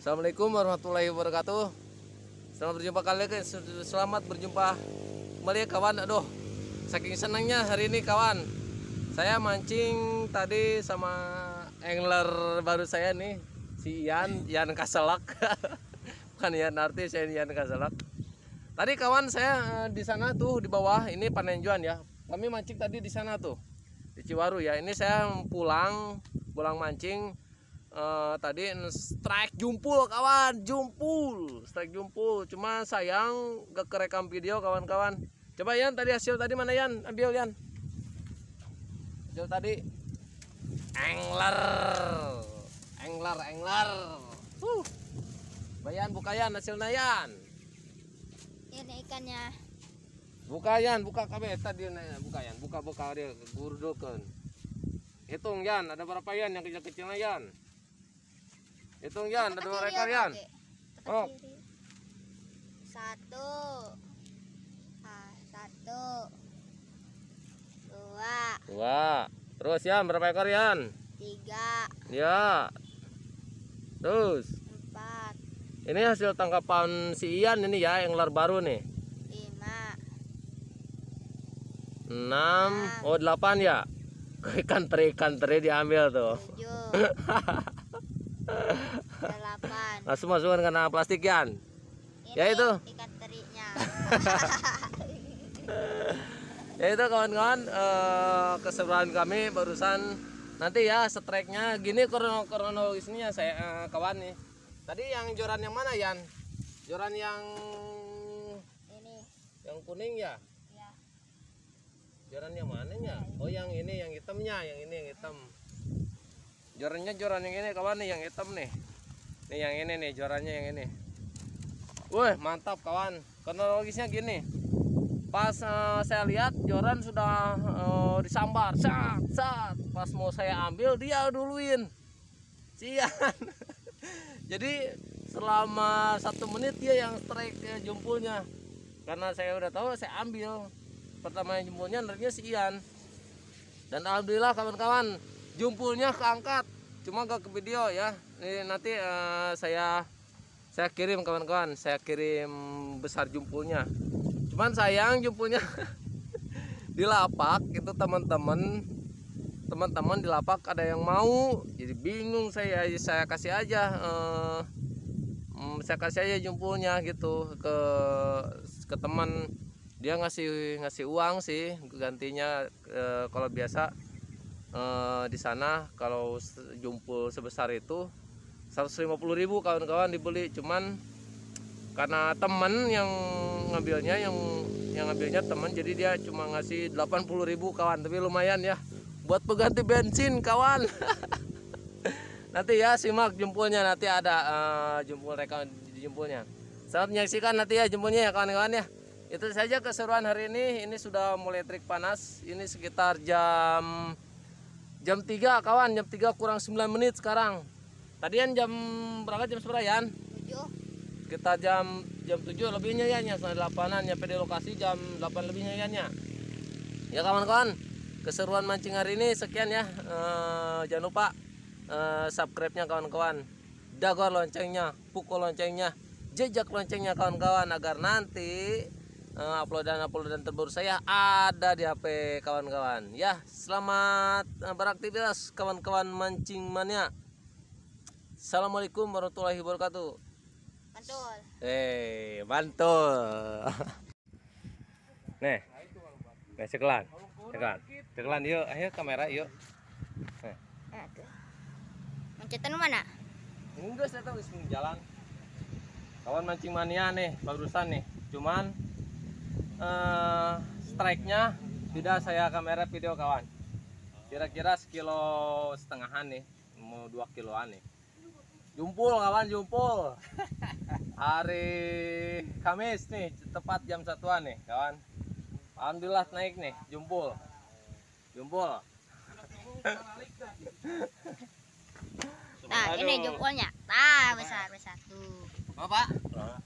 Assalamualaikum warahmatullahi wabarakatuh. Selamat berjumpa kalian, selamat berjumpa kembali ya, kawan. Aduh, saking senangnya hari ini kawan. Saya mancing tadi sama angler baru saya nih, si Ian, Ian Kaselak. Bukan Ian artis, saya Ian Kaselak. Tadi kawan saya eh, di sana tuh di bawah, ini panenjuan ya. Kami mancing tadi di sana tuh di Ciwaru ya. Ini saya pulang, pulang mancing Eh, tadi strike jumpul kawan jumpul strike jumpul cuma sayang gak kerekam video kawan-kawan coba Yan tadi hasil tadi mana Yan ambil Yan hasil tadi angler angler angler uh. Bayan buka Yan nayan Yan ini ikannya buka Yan buka kabe tadi buka Yan buka buka dia gurdukan hitung Yan ada berapa Yan yang kecil kecil Yan Hitung yan, ada dua rekor ya, yan. Oh. Satu. Ah, satu. Dua. Dua. Terus yan, berapa ekor yan? Tiga. Ya. Terus. Empat. Ini hasil tangkapan si Ian ini ya, yang lar baru nih. Lima. Enam. Oh, delapan ya. Ikan teri, ikan teri diambil tuh. Tujuh. delapan masuk masukkan kena plastik Yan Ini ya itu ikan terinya ya itu kawan-kawan eh, keseruan kami barusan nanti ya setreknya gini krono kronologisnya saya eh, kawan nih tadi yang joran yang mana Yan joran yang ini yang kuning ya ya joran yang mananya oh yang ini yang hitamnya yang ini yang hitam jorannya joran yang ini kawan nih yang hitam nih nih yang ini nih jorannya yang ini Wih mantap kawan kronologisnya gini pas uh, saya lihat joran sudah uh, disambar saat saat pas mau saya ambil dia duluin sian jadi selama satu menit dia yang strike ya, jempolnya. karena saya udah tahu saya ambil pertama yang jempolnya nernya si Ian dan alhamdulillah kawan-kawan jumpulnya keangkat cuma gak ke video ya ini nanti uh, saya saya kirim kawan-kawan saya kirim besar jumpulnya cuman sayang jumpulnya di lapak itu teman-teman teman-teman di lapak ada yang mau jadi bingung saya saya kasih aja uh, saya kasih aja jumpulnya gitu ke ke teman dia ngasih ngasih uang sih gantinya eh, kalau biasa e, di sana kalau jumpul sebesar itu 150.000 kawan-kawan dibeli cuman karena temen yang ngambilnya yang yang ngambilnya temen jadi dia cuma ngasih 80.000 kawan tapi lumayan ya buat pengganti bensin kawan nanti ya simak jempolnya nanti ada uh, jempol rekam jempolnya selamat menyaksikan nanti ya jempolnya ya kawan-kawan ya itu saja keseruan hari ini ini sudah mulai trik panas ini sekitar jam Jam 3 kawan, jam 3 kurang 9 menit sekarang. Tadian jam berapa jam seberapa Yan? 7. Kita jam jam 7 lebihnya ya nya, 8-an nyampe di lokasi jam 8 lebihnya ya ya Ya kawan-kawan, keseruan mancing hari ini sekian ya. E, jangan lupa e, subscribe-nya kawan-kawan. Dagor loncengnya, pukul loncengnya, jejak loncengnya kawan-kawan agar nanti uh, uploadan-uploadan terbaru saya ada di HP kawan-kawan. Ya, selamat eh, beraktivitas kawan-kawan mancing mania. Assalamualaikum warahmatullahi wabarakatuh. Mantul. Eh, hey, mantul. Nih. Nih cekelan. Cekelan. Cekelan yuk, ayo kamera yuk. Mencetan mana? Enggak, saya tahu jalan. Kawan mancing mania nih, barusan nih. Cuman uh, strike-nya tidak saya kamera video kawan kira-kira sekilo setengahan nih mau dua kiloan nih jumpul kawan jumpul hari Kamis nih tepat jam satuan nih kawan Alhamdulillah naik nih jumpul jumpul nah ini jumpulnya nah besar besar tuh bapak